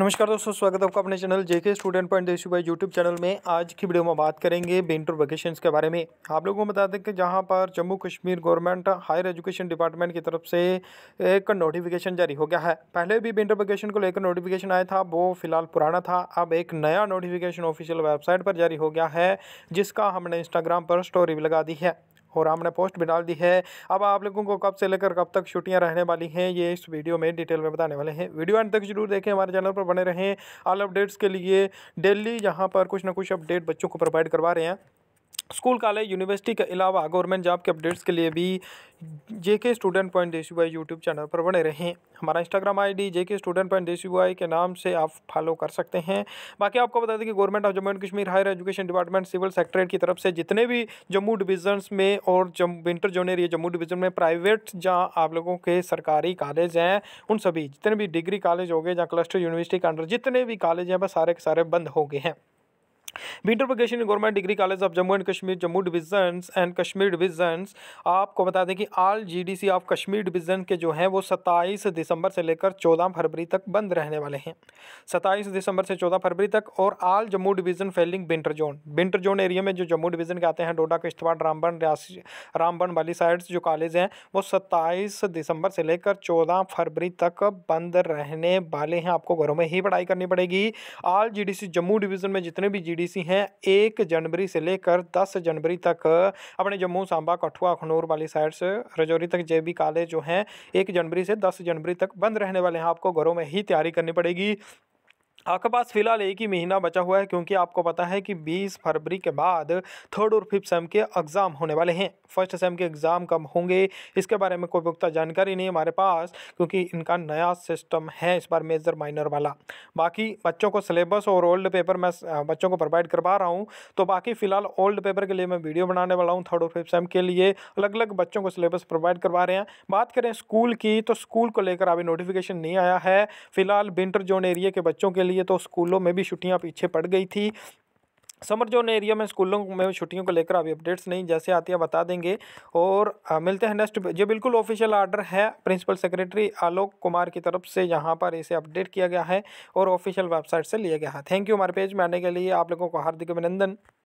नमस्कार दोस्तों स्वागत है आपका अपने चैनल जेके स्टूडेंट पॉइंट देसी भाई यूट्यूब चैनल में आज की वीडियो में बात करेंगे विंटर वेकेशन के बारे में आप लोगों को बता दें कि जहां पर Jammu Kashmir government higher education department की तरफ से एक नोटिफिकेशन जारी हो गया है पहले भी विंटर वेकेशन को लेकर नोटिफिकेशन आया था वो फिलहाल पुराना था अब एक नया नोटिफिकेशन ऑफिशियल वेबसाइट पर जारी हो गया है जिसका हमने इंस्टाग्राम पर स्टोरी भी लगा दी है और हमने पोस्ट भी डाल दी है अब आप लोगों को कब से लेकर कब तक छुट्टियाँ रहने वाली हैं ये इस वीडियो में डिटेल में बताने वाले हैं वीडियो एंड तक जरूर देखें हमारे चैनल पर बने रहें ऑल अपडेट्स के लिए डेली यहाँ पर कुछ ना कुछ अपडेट बच्चों को प्रोवाइड करवा रहे हैं स्कूल कॉलेज यूनिवर्सिटी के अलावा गवर्नमेंट जॉब के अपडेट्स के लिए भी J K student point desi Y YouTube channel पर बने रहें हमारा इंस्टाग्राम आईडी जे K student point desi Y के नाम से आप फॉलो कर सकते हैं बाकी आपको बता दें कि government of Jammu and Kashmir higher education department civil secretariat की तरफ से जितने भी जम्मू डिवीजन में और जम winter zone area Jammu division में प्राइवेट जहाँ आप लोगों के सरकारी कॉलेज हैं उन सभी जितने भी डिग्री कॉलेज हो गए जहाँ क्लस्टर यूनिवर्सिटी के अंडर जितने भी कॉलेज हैं वह सारे के सारे बंद हो गए हैं बीटर बगेशन government degree college of Jammu and Kashmir Jammu divisions and Kashmir divisions आपको बता दें कि all GDC of Kashmir division के जो हैं वो 27 दिसंबर से लेकर 14 फरवरी तक बंद रहने वाले हैं 27 दिसंबर से 14 फरवरी तक और all Jammu division falling winter zone winter zone area में जो जम्मू डिवीज़न के आते हैं डोडा किश्तवाड़ रामबन रियासी रामबन वाली साइड जो कॉलेज हैं वो सत्ताईस दिसंबर से लेकर चौदह फरवरी तक बंद रहने वाले हैं आपको घरों में ही पढ़ाई करनी पड़ेगी आल जी जम्मू डिवीज़न में जितने भी जी सी हैं एक जनवरी से लेकर दस जनवरी तक अपने जम्मू सांबा कठुआ अखनूर वाली साइड से रजौरी तक जे कॉलेज जो हैं एक जनवरी से दस जनवरी तक बंद रहने वाले हैं आपको घरों में ही तैयारी करनी पड़ेगी आपके पास फिलहाल एक ही महीना बचा हुआ है क्योंकि आपको पता है कि 20 फरवरी के बाद थर्ड और फिफ्थ सेम के एग्ज़ाम होने वाले हैं फर्स्ट सेम के एग्ज़ाम कब होंगे इसके बारे में कोई पुख्ता जानकारी नहीं हमारे पास क्योंकि इनका नया सिस्टम है इस बार मेजर माइनर वाला बाकी बच्चों को सिलेबस और ओल्ड पेपर मैं बच्चों को प्रोवाइड करवा रहा हूँ तो बाकी फिलहाल ओल्ड पेपर के लिए मैं वीडियो बनाने वाला हूँ थर्ड और फिफ्थ सेम के लिए अलग अलग बच्चों को सिलेबस प्रोवाइड करवा रहे हैं बात करें स्कूल की तो स्कूल को लेकर अभी नोटिफिकेशन नहीं आया है फिलहाल विंटर जोन एरिया के बच्चों के लिए लिए तो स्कूलों में भी छुट्टियाँ पीछे पड़ गई थी समर जोन एरिया में स्कूलों में छुट्टियों को लेकर अभी अपडेट्स नहीं जैसे आती है बता देंगे और आ, मिलते हैं नेक्स्ट जो बिल्कुल ऑफिशियल आर्डर है प्रिंसिपल सेक्रेटरी आलोक कुमार की तरफ से यहां पर इसे अपडेट किया गया है और ऑफिशियल वेबसाइट से लिया गया है थैंक यू हमारे पेज में आने के लिए आप लोगों को हार्दिक अभिनंदन